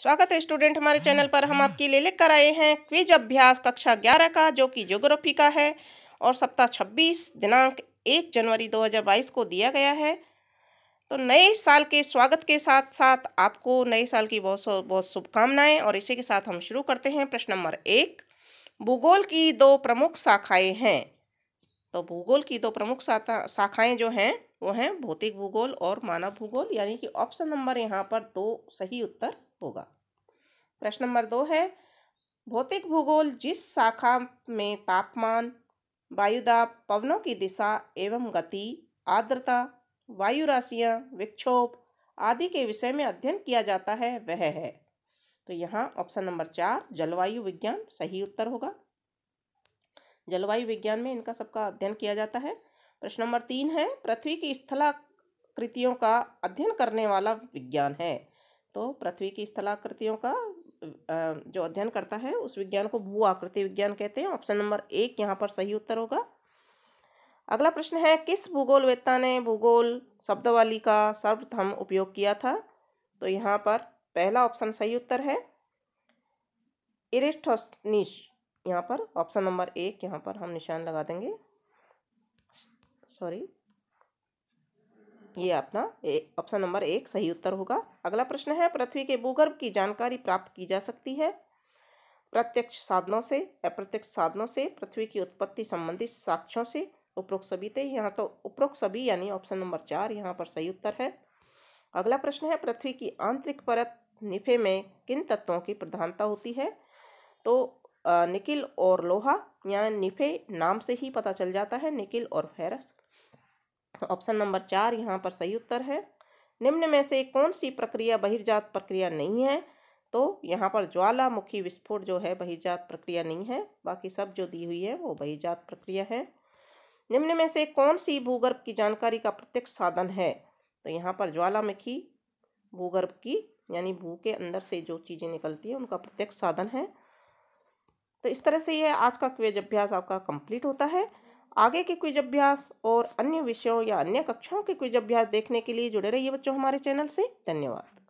स्वागत है स्टूडेंट हमारे चैनल पर हम आपके लिए लेकर आए हैं क्विज अभ्यास कक्षा ग्यारह का जो कि ज्योग्राफी का है और सप्ताह छब्बीस दिनांक एक जनवरी 2022 को दिया गया है तो नए साल के स्वागत के साथ साथ आपको नए साल की बहुत बहुत शुभकामनाएं और इसी के साथ हम शुरू करते हैं प्रश्न नंबर एक भूगोल की दो प्रमुख शाखाएँ हैं तो भूगोल की दो प्रमुख शाखाएं जो हैं वो हैं भौतिक भूगोल और मानव भूगोल यानी कि ऑप्शन नंबर यहाँ पर दो सही उत्तर होगा प्रश्न नंबर दो है भौतिक भूगोल जिस शाखा में तापमान वायुदाब पवनों की दिशा एवं गति आर्द्रता वायु राशियाँ विक्षोभ आदि के विषय में अध्ययन किया जाता है वह है तो यहाँ ऑप्शन नंबर चार जलवायु विज्ञान सही उत्तर होगा जलवायु विज्ञान में इनका सबका अध्ययन किया जाता है प्रश्न नंबर तीन है पृथ्वी की स्थलाकृतियों का अध्ययन करने वाला विज्ञान है तो पृथ्वी की स्थलाकृतियों का जो अध्ययन करता है उस विज्ञान को भू आकृति विज्ञान कहते हैं ऑप्शन नंबर एक यहाँ पर सही उत्तर होगा अगला प्रश्न है किस भूगोलवेत्ता ने भूगोल शब्दवाली का सर्वप्रथम उपयोग किया था तो यहाँ पर पहला ऑप्शन सही उत्तर है इरेस्टोनिश यहाँ पर ऑप्शन नंबर एक यहाँ पर हम निशान लगा देंगे सॉरी ये अपना ऑप्शन नंबर एक सही उत्तर होगा अगला प्रश्न है पृथ्वी के भूगर्भ की जानकारी प्राप्त की जा सकती है प्रत्यक्ष साधनों से अप्रत्यक्ष साधनों से पृथ्वी की उत्पत्ति संबंधी साक्ष्यों से उपरोक्त सभी थे यहाँ तो उपरोक्त सभी यानी ऑप्शन नंबर चार यहाँ पर सही उत्तर है अगला प्रश्न है पृथ्वी की आंतरिक परत निफे में किन तत्वों की प्रधानता होती है तो निकिल और लोहा या निफे नाम से ही पता चल जाता है निकिल और फेरस ऑप्शन नंबर चार यहाँ पर सही उत्तर है निम्न में से कौन सी प्रक्रिया बहिर्जात प्रक्रिया नहीं है तो यहाँ पर ज्वालामुखी विस्फोट जो है बहिर्जात प्रक्रिया नहीं है बाकी सब जो दी हुई है वो बहिर्जात प्रक्रिया है निम्न में से कौन सी भूगर्भ की जानकारी का प्रत्यक्ष साधन है तो यहाँ पर ज्वालामुखी भूगर्भ की यानी भू के अंदर से जो चीज़ें निकलती हैं उनका प्रत्यक्ष साधन है तो इस तरह से यह आज का क्विज अभ्यास आपका कंप्लीट होता है आगे के क्विज अभ्यास और अन्य विषयों या अन्य कक्षाओं के क्विज अभ्यास देखने के लिए जुड़े रहिए बच्चों हमारे चैनल से धन्यवाद